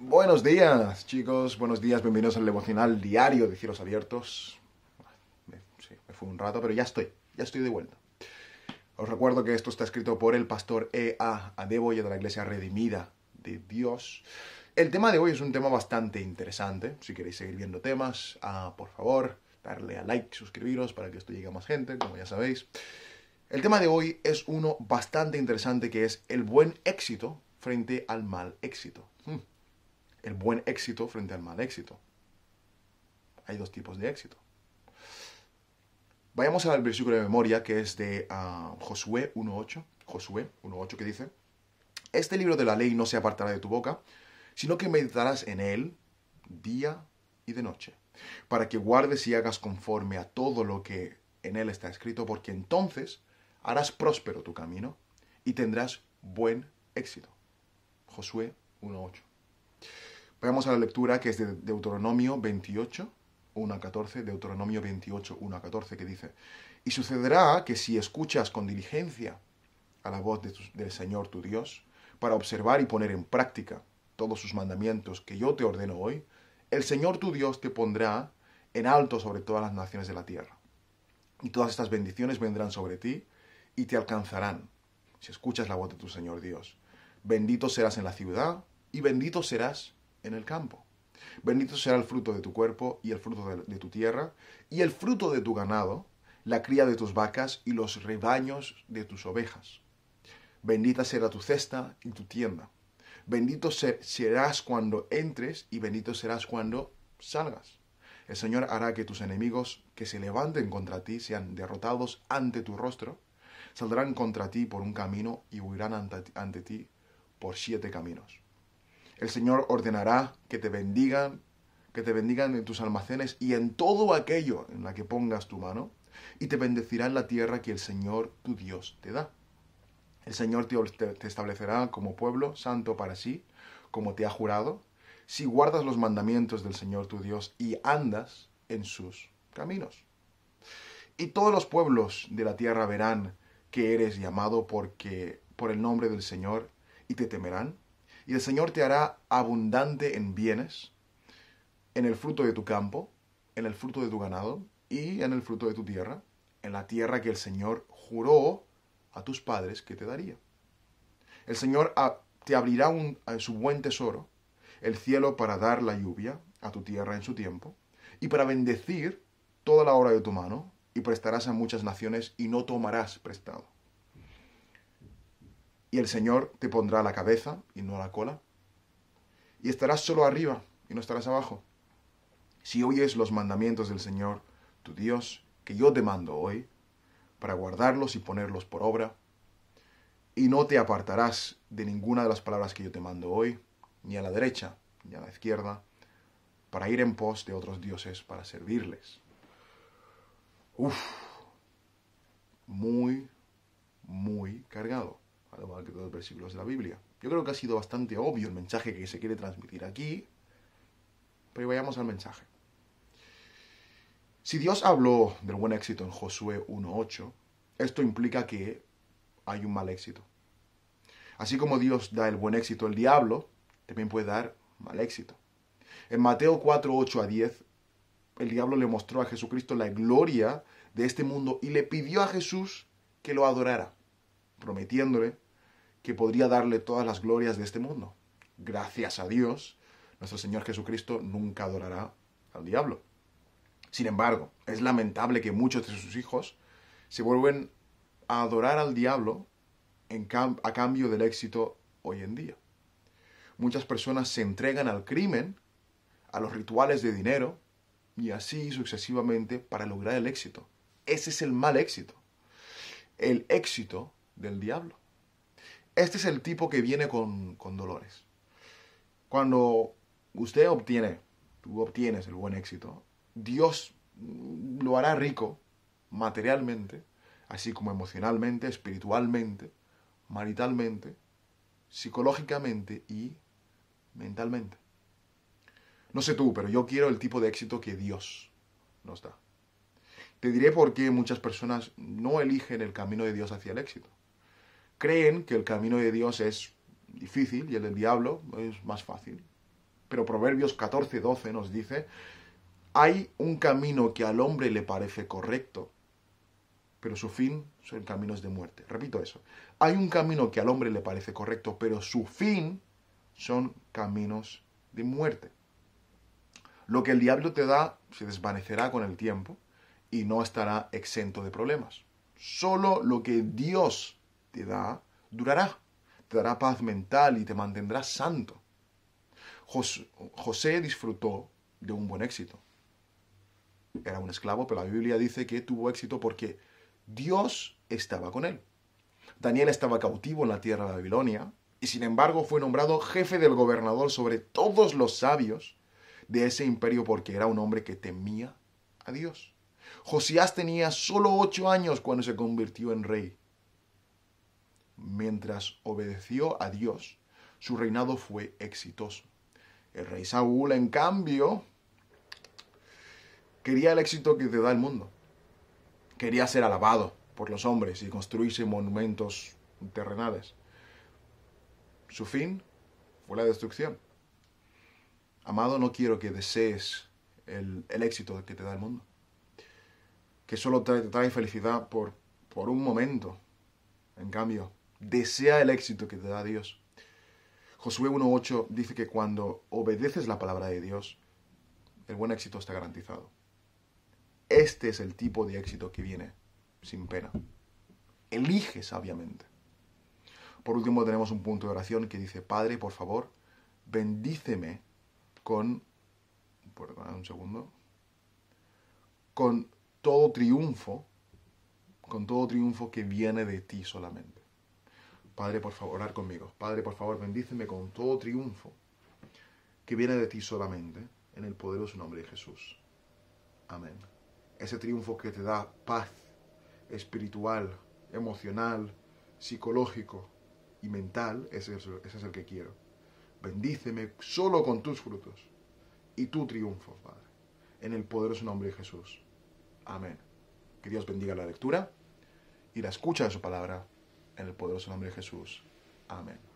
Buenos días, chicos. Buenos días. Bienvenidos al emocional diario de cielos abiertos. Ah, eh, sí, me fue un rato, pero ya estoy. Ya estoy de vuelta. Os recuerdo que esto está escrito por el pastor E.A. Adeboya de la Iglesia Redimida de Dios. El tema de hoy es un tema bastante interesante. Si queréis seguir viendo temas, ah, por favor, darle a like, suscribiros para que esto llegue a más gente, como ya sabéis. El tema de hoy es uno bastante interesante que es el buen éxito frente al mal éxito. Hmm el buen éxito frente al mal éxito. Hay dos tipos de éxito. Vayamos al versículo de memoria que es de ah, Josué 1.8, Josué 1.8 que dice, Este libro de la ley no se apartará de tu boca, sino que meditarás en él día y de noche, para que guardes y hagas conforme a todo lo que en él está escrito, porque entonces harás próspero tu camino y tendrás buen éxito. Josué 1.8. Vamos a la lectura que es de Deuteronomio 28, 1 a 14, Deuteronomio 28, 1 a 14, que dice, Y sucederá que si escuchas con diligencia a la voz del Señor tu Dios, para observar y poner en práctica todos sus mandamientos que yo te ordeno hoy, el Señor tu Dios te pondrá en alto sobre todas las naciones de la tierra. Y todas estas bendiciones vendrán sobre ti y te alcanzarán, si escuchas la voz de tu Señor Dios. Bendito serás en la ciudad y bendito serás en el campo. Bendito será el fruto de tu cuerpo y el fruto de, tu tierra y el fruto de tu ganado, la cría de tus vacas y los rebaños de tus ovejas. Bendita será tu cesta y tu tienda. Bendito serás cuando entres y bendito serás cuando salgas. El Señor hará que tus enemigos que se levanten contra ti sean derrotados ante tu rostro. Saldrán contra ti por un camino y huirán ante ti por siete caminos. El Señor ordenará que te bendigan, que te bendigan en tus almacenes y en todo aquello en la que pongas tu mano, y te bendecirá en la tierra que el Señor tu Dios te da. El Señor te, te establecerá como pueblo santo para sí, como te ha jurado, si guardas los mandamientos del Señor tu Dios y andas en sus caminos. Y todos los pueblos de la tierra verán que eres llamado porque por el nombre del Señor y te temerán y el Señor te hará abundante en bienes, en el fruto de tu campo, en el fruto de tu ganado y en el fruto de tu tierra, en la tierra que el Señor juró a tus padres que te daría. El Señor ah, te abrirá un, su buen tesoro, el cielo para dar la lluvia a tu tierra en su tiempo, y para bendecir toda la obra de tu mano, y prestarás a muchas naciones y no tomarás prestado y el Señor te pondrá la cabeza y no la cola. Y estarás solo arriba y no estarás abajo. Si oyes los mandamientos del Señor, tu Dios, que yo te mando hoy, para guardarlos y ponerlos por obra, y no te apartarás de ninguna de las palabras que yo te mando hoy, ni a la derecha, ni a la izquierda, para ir en pos de otros dioses para servirles. Uf, muy, muy cargado los versículos de la Biblia. Yo creo que ha sido bastante obvio el mensaje que se quiere transmitir aquí, pero vayamos al mensaje. Si Dios habló del buen éxito en Josué 1.8, esto implica que hay un mal éxito. Así como Dios da el buen éxito al diablo, también puede dar mal éxito. En Mateo 4.8 a 10, el diablo le mostró a Jesucristo la gloria de este mundo y le pidió a Jesús que lo adorara, prometiéndole que podría darle todas las glorias de este mundo. Gracias a Dios, nuestro Señor Jesucristo nunca adorará al diablo. Sin embargo, es lamentable que muchos de sus hijos se vuelven a adorar al diablo a cambio del éxito hoy en día. Muchas personas se entregan al crimen, a los rituales de dinero y así sucesivamente para lograr el éxito. Ese es el mal éxito. El éxito del diablo este es el tipo que viene con, dolores. Cuando usted obtiene, tú obtienes el buen éxito, Dios lo hará rico materialmente, así como emocionalmente, espiritualmente, maritalmente, psicológicamente y mentalmente. No sé tú, pero yo quiero el tipo de éxito que Dios nos da. Te diré por qué muchas personas no eligen el camino de Dios hacia el éxito creen que el camino de Dios es difícil y el del diablo es más fácil. Pero Proverbios 14, 12 nos dice, hay un camino que al hombre le parece correcto, pero su fin son caminos de muerte. Repito eso, hay un camino que al hombre le parece correcto, pero su fin son caminos de muerte. Lo que el diablo te da se desvanecerá con el tiempo y no estará exento de problemas. Solo lo que Dios te da durará, te dará paz mental y te mantendrá santo. José disfrutó de un buen éxito. Era un esclavo, pero la Biblia dice que tuvo éxito porque Dios estaba con él. Daniel estaba cautivo en la tierra de Babilonia y sin embargo fue nombrado jefe del gobernador sobre todos los sabios de ese imperio porque era un hombre que temía a Dios. Josías tenía solo ocho años cuando se convirtió en rey Mientras obedeció a Dios, su reinado fue exitoso. El rey Saúl, en cambio, quería el éxito que te da el mundo. Quería ser alabado por los hombres y construirse monumentos terrenales. Su fin fue la destrucción. Amado, no quiero que desees el, éxito que te da el mundo. Que solo te trae felicidad por un momento. En cambio, Desea el éxito que te da Dios. Josué 1.8 dice que cuando obedeces la palabra de Dios, el buen éxito está garantizado. Este es el tipo de éxito que viene sin pena. Elige sabiamente. Por último tenemos un punto de oración que dice, Padre, por favor, bendíceme con... un segundo. Con todo triunfo, con todo triunfo que viene de ti solamente. Padre, por favor, orar conmigo. Padre, por favor, bendíceme con todo triunfo que viene de ti solamente, en el poderoso nombre de Jesús. Amén. Ese triunfo que te da paz espiritual, emocional, psicológico y mental, ese es, el que quiero. Bendíceme solo con tus frutos y tu triunfo, Padre, en el poderoso nombre de Jesús. Amén. Que Dios bendiga la lectura y la escucha de su palabra en el poderoso nombre de Jesús. Amén.